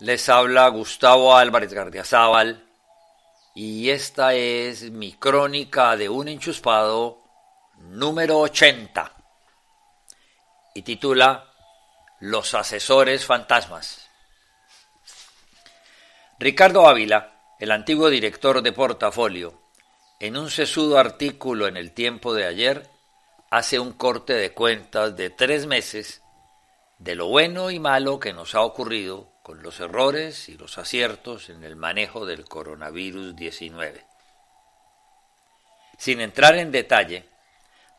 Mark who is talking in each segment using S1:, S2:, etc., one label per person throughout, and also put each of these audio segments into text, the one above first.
S1: Les habla Gustavo Álvarez Zaval y esta es mi crónica de un enchuspado número 80 y titula Los asesores fantasmas. Ricardo Ávila, el antiguo director de portafolio, en un sesudo artículo en el tiempo de ayer, hace un corte de cuentas de tres meses de lo bueno y malo que nos ha ocurrido con los errores y los aciertos en el manejo del coronavirus 19. Sin entrar en detalle,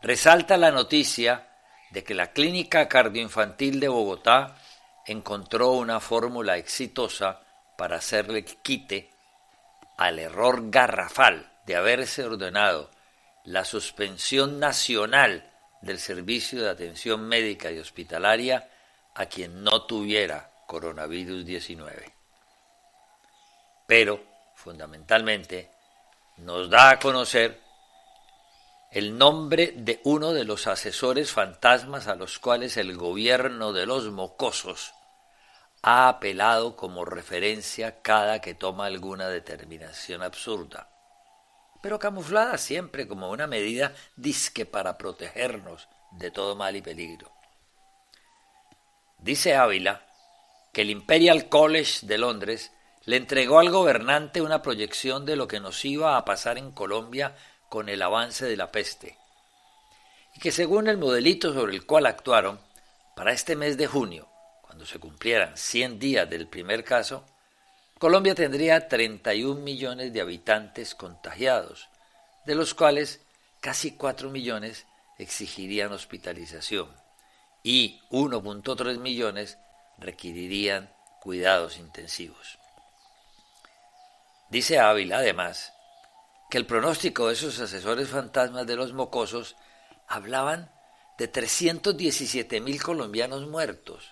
S1: resalta la noticia de que la Clínica Cardioinfantil de Bogotá encontró una fórmula exitosa para hacerle quite al error garrafal de haberse ordenado la suspensión nacional del servicio de atención médica y hospitalaria a quien no tuviera coronavirus 19. Pero, fundamentalmente, nos da a conocer el nombre de uno de los asesores fantasmas a los cuales el gobierno de los mocosos ha apelado como referencia cada que toma alguna determinación absurda, pero camuflada siempre como una medida disque para protegernos de todo mal y peligro. Dice Ávila que el Imperial College de Londres le entregó al gobernante una proyección de lo que nos iba a pasar en Colombia con el avance de la peste, y que según el modelito sobre el cual actuaron, para este mes de junio, cuando se cumplieran 100 días del primer caso, Colombia tendría 31 millones de habitantes contagiados, de los cuales casi 4 millones exigirían hospitalización y 1.3 millones requerirían cuidados intensivos. Dice Ávila, además, que el pronóstico de esos asesores fantasmas de los mocosos hablaban de 317.000 colombianos muertos,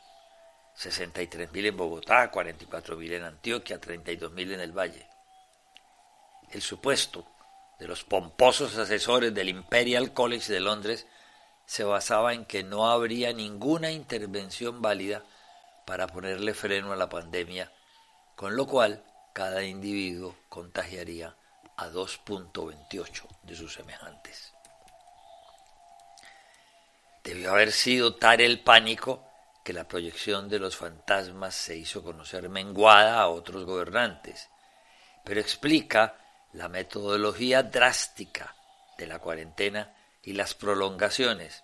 S1: 63.000 en Bogotá, 44.000 mil en Antioquia, 32.000 mil en el Valle. El supuesto de los pomposos asesores del Imperial College de Londres se basaba en que no habría ninguna intervención válida para ponerle freno a la pandemia, con lo cual cada individuo contagiaría a 2.28 de sus semejantes. Debió haber sido tal el pánico que la proyección de los fantasmas se hizo conocer menguada a otros gobernantes, pero explica la metodología drástica de la cuarentena y las prolongaciones,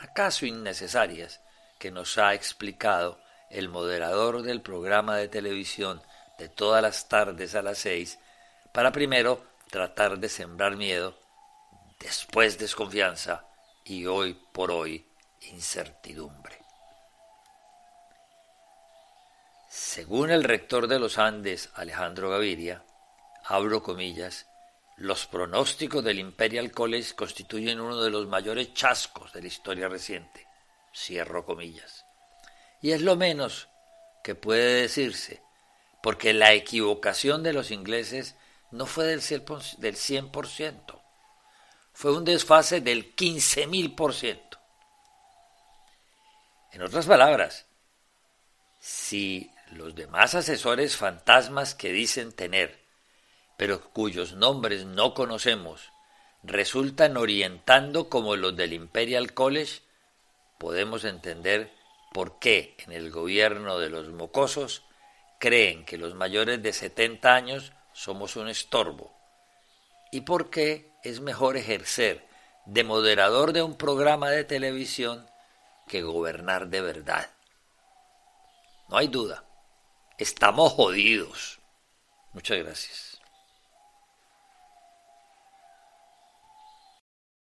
S1: acaso innecesarias, que nos ha explicado el moderador del programa de televisión de todas las tardes a las seis, para primero tratar de sembrar miedo, después desconfianza y hoy por hoy incertidumbre. Según el rector de los Andes, Alejandro Gaviria, abro comillas, los pronósticos del Imperial College constituyen uno de los mayores chascos de la historia reciente. Cierro comillas. Y es lo menos que puede decirse, porque la equivocación de los ingleses no fue del 100%, fue un desfase del 15.000%. En otras palabras, si los demás asesores fantasmas que dicen tener, pero cuyos nombres no conocemos, resultan orientando como los del Imperial College, podemos entender por qué en el gobierno de los mocosos creen que los mayores de 70 años somos un estorbo y por qué es mejor ejercer de moderador de un programa de televisión que gobernar de verdad. No hay duda, estamos jodidos. Muchas gracias.